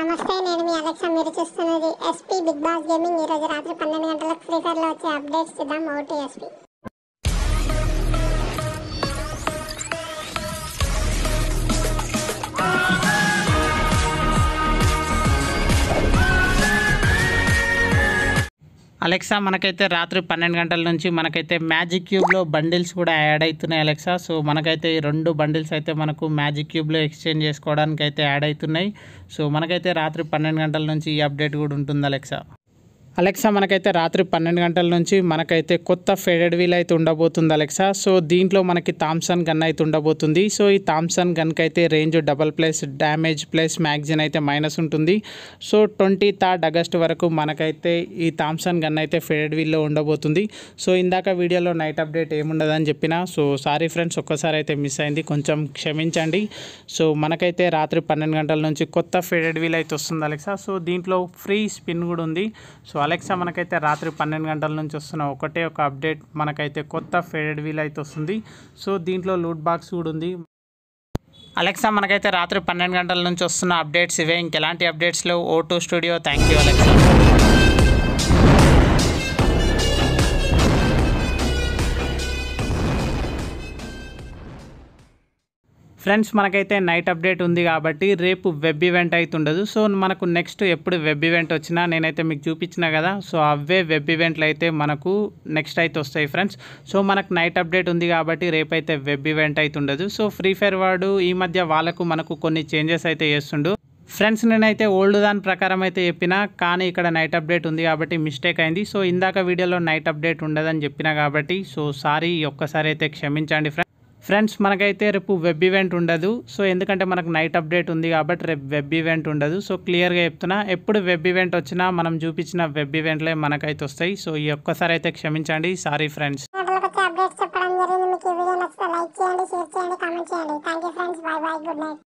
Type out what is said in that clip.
నమస్తే నేను మీ అలెక్సా మీరు చూస్తున్నది ఎస్పీ బిగ్ బాస్ గేమింగ్ ఈరోజు రాత్రి పన్నెండు గంటలకు ఫ్రీ ఫైర్లో వచ్చే అప్డేట్స్ చూద్దాం ఓటీ ఎస్పీ అలెక్సా మనకైతే రాత్రి పన్నెండు గంటల నుంచి మనకైతే మ్యాజిక్ క్యూబ్లో బండిల్స్ కూడా యాడ్ అవుతున్నాయి అలెక్సా సో మనకైతే ఈ రెండు బండిల్స్ అయితే మనకు మ్యాజిక్ క్యూబ్లో ఎక్స్చేంజ్ చేసుకోవడానికి అయితే యాడ్ అవుతున్నాయి సో మనకైతే రాత్రి పన్నెండు గంటల నుంచి ఈ అప్డేట్ కూడా ఉంటుంది అలెక్సా అలెక్సా మనకైతే రాత్రి పన్నెండు గంటల నుంచి మనకైతే కొత్త ఫేడెడ్ వీల్ అయితే ఉండబోతుంది అలెక్సా సో దీంట్లో మనకి థామ్సన్ గన్ అయితే ఉండబోతుంది సో ఈ థామ్సన్ గన్కి అయితే range double plus damage plus magazine అయితే మైనస్ ఉంటుంది సో ట్వంటీ థర్డ్ ఆగస్ట్ వరకు మనకైతే ఈ థామ్సన్ గన్ అయితే ఫేడెడ్ వీల్లో ఉండబోతుంది సో ఇందాక వీడియోలో నైట్ అప్డేట్ ఏముండదని చెప్పిన సో సారీ ఫ్రెండ్స్ ఒక్కసారి అయితే మిస్ అయింది కొంచెం క్షమించండి సో మనకైతే రాత్రి పన్నెండు గంటల నుంచి కొత్త ఫేడెడ్ వీల్ అయితే వస్తుంది అలెక్సా సో దీంట్లో ఫ్రీ స్పిన్ కూడా ఉంది సో అలెక్సా మనకైతే రాత్రి పన్నెండు గంటల నుంచి వస్తున్న ఒకటే ఒక అప్డేట్ మనకైతే కొత్త ఫేడెడ్ వీల్ అయితే వస్తుంది సో దీంట్లో లూట్ బాక్స్ కూడా ఉంది అలెక్సా మనకైతే రాత్రి పన్నెండు గంటల నుంచి వస్తున్న అప్డేట్స్ ఇవే ఇంకెలాంటి అప్డేట్స్లో O two studio thank you Alexa friends మనకైతే నైట్ అప్డేట్ ఉంది కాబట్టి రేపు వెబ్ ఈవెంట్ అయితే ఉండదు సో మనకు నెక్స్ట్ ఎప్పుడు వెబ్ ఈవెంట్ వచ్చినా నేనైతే మీకు చూపించిన కదా సో అవే వెబ్ ఈవెంట్లు అయితే మనకు నెక్స్ట్ అయితే వస్తాయి ఫ్రెండ్స్ సో మనకు నైట్ అప్డేట్ ఉంది కాబట్టి రేపైతే వెబ్ ఈవెంట్ అయితే ఉండదు సో ఫ్రీ ఫైర్ వాడు ఈ మధ్య వాళ్ళకు మనకు కొన్ని చేంజెస్ అయితే చేస్తుండు ఫ్రెండ్స్ నేనైతే ఓల్డ్ దాని ప్రకారం అయితే చెప్పిన కానీ ఇక్కడ నైట్ అప్డేట్ ఉంది కాబట్టి మిస్టేక్ అయింది సో ఇందాక వీడియోలో నైట్ అప్డేట్ ఉండదని చెప్పిన కాబట్టి సో సారీ ఒక్కసారి అయితే క్షమించండి ఫ్రెండ్స్ ఫ్రెండ్స్ మనకైతే రేపు వెబ్ ఈవెంట్ ఉండదు సో ఎందుకంటే మనకు నైట్ అప్డేట్ ఉంది కాబట్టి రేపు వెబ్ ఈవెంట్ ఉండదు సో క్లియర్గా చెప్తున్నా ఎప్పుడు వెబ్ ఈవెంట్ వచ్చినా మనం చూపించిన వెబ్ ఈవెంట్లే మనకైతే వస్తాయి సో ఈ ఒక్కసారి అయితే క్షమించండి సారీ ఫ్రెండ్స్ అప్డేట్స్ చెప్పడం జరిగింది మీకు ఈ వీడియో నచ్చితే లైక్ చేయండి షేర్ చేయండి కామెంట్ చేయండి thank you friends good night